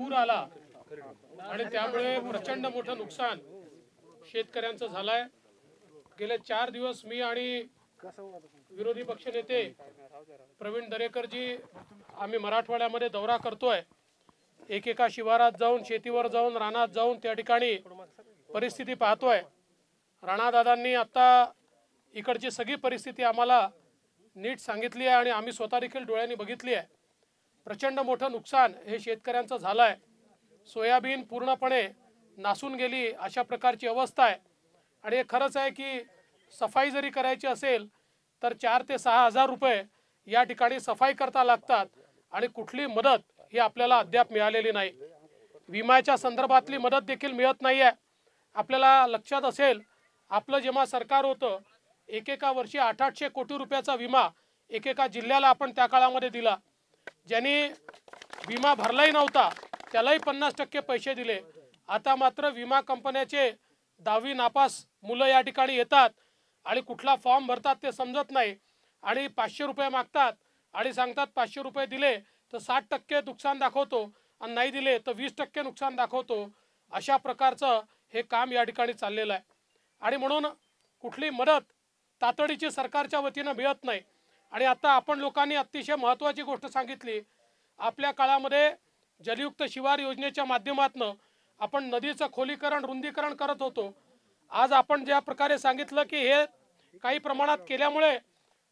पूर आला आणि त्यामुळे प्रचंड मोठं नुकसान शेतकऱ्यांचं झालंय गेले चार दिवस मी आणि विरोधी पक्षनेते प्रवीण दरेकरजी आम्ही मराठवाड्यामध्ये दौरा करतोय एकेका शिवारात जाऊन शेतीवर जाऊन रानात जाऊन त्या ठिकाणी परिस्थिती पाहतोय राणादादांनी आत्ता इकडची सगळी परिस्थिती आम्हाला नीट सांगितली आहे आणि आम्ही स्वतः देखील डोळ्यांनी बघितली आहे प्रचंड मोठं नुकसान हे शेतकऱ्यांचं झालं आहे सोयाबीन पूर्णपणे नासून गेली अशा प्रकारची अवस्था आहे आणि हे खरंच आहे की सफाई जरी करायची असेल तर चार ते सहा हजार रुपये या ठिकाणी सफाई करता लागतात आणि कुठली मदत ही आपल्याला अद्याप मिळालेली नाही विम्याच्या संदर्भातली मदत देखील मिळत नाही आहे आपल्याला लक्षात असेल आपलं जेव्हा सरकार होतं एकेका वर्षी आठ आठशे कोटी रुपयाचा विमा एकेका जिल्ह्याला आपण त्या काळामध्ये दिला ज्याने विमा भरलाही नव्हता त्यालाही पन्नास टक्के पैसे दिले आता मात्र विमा कंपन्याचे दहावी नापास मुलं या ठिकाणी येतात आणि कुठला फॉर्म भरतात ते समजत नाही आणि पाचशे रुपये मागतात आणि सांगतात पाचशे रुपये दिले तर साठ टक्के नुकसान दाखवतो आणि नाही दिले तर वीस टक्के नुकसान दाखवतो अशा प्रकारचं हे काम या ठिकाणी चाललेलं आहे आणि म्हणून कुठली मदत तातडीची सरकारच्या वतीनं मिळत नाही आणि आता आपण लोकांनी अतिशय महत्त्वाची गोष्ट सांगितली आपल्या काळामध्ये जलयुक्त शिवार योजनेच्या माध्यमातून आपण नदीचं खोलीकरण रुंदीकरण करत होतो आज आपण ज्या प्रकारे सांगितलं की हे काही प्रमाणात केल्यामुळे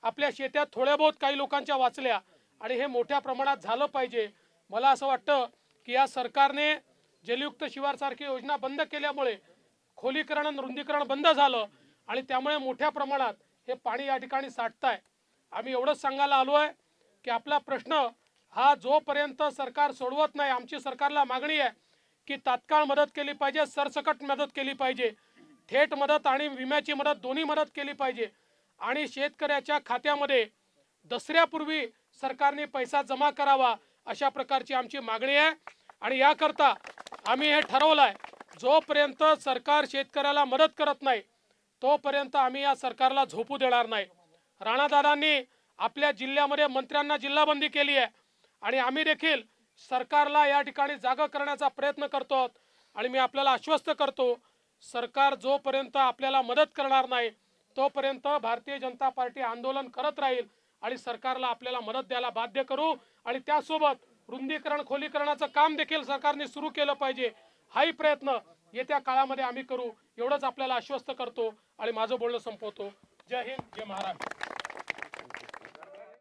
आपल्या शेतात थोड्या बहुत काही लोकांच्या वाचल्या आणि हे मोठ्या प्रमाणात झालं पाहिजे मला असं वाटतं की या सरकारने जलयुक्त शिवारसारखी योजना बंद केल्यामुळे खोलीकरण आणि रुंदीकरण बंद झालं आणि त्यामुळे मोठ्या प्रमाणात हे पाणी या ठिकाणी साठत आहे आम्ही एवढंच सांगायला आलो आहे की आपला प्रश्न हा जोपर्यंत सरकार सोडवत नाही आमची सरकारला मागणी आहे की तात्काळ मदत केली पाहिजे सरसकट मदत केली पाहिजे थेट मदत आणि विम्याची मदत दोन्ही मदत केली पाहिजे आणि शेतकऱ्याच्या खात्यामध्ये दसऱ्यापूर्वी सरकारने पैसा जमा करावा अशा प्रकारची आमची मागणी आहे आणि याकरता आम्ही हे ठरवलं आहे जोपर्यंत सरकार शेतकऱ्याला मदत करत नाही तोपर्यंत आम्ही या सरकारला झोपू देणार नाही राणादादांनी आपल्या जिल्ह्यामध्ये मंत्र्यांना जिल्हाबंदी केली आहे आणि आम्ही देखील सरकारला या ठिकाणी जागा करण्याचा प्रयत्न करतो आणि मी आपल्याला आश्वस्त करतो सरकार जोपर्यंत आपल्याला मदत करणार नाही तोपर्यंत भारतीय जनता पार्टी आंदोलन करत राहील आणि सरकारला आपल्याला मदत द्यायला बाध्य करू आणि त्यासोबत रुंदीकरण खोलीकरणाचं काम देखील सरकारने सुरू केलं पाहिजे हाही प्रयत्न येत्या काळामध्ये आम्ही करू एवढंच आपल्याला आश्वस्त करतो आणि माझं बोलणं संपवतो जय हिंद जय महाराष्ट्र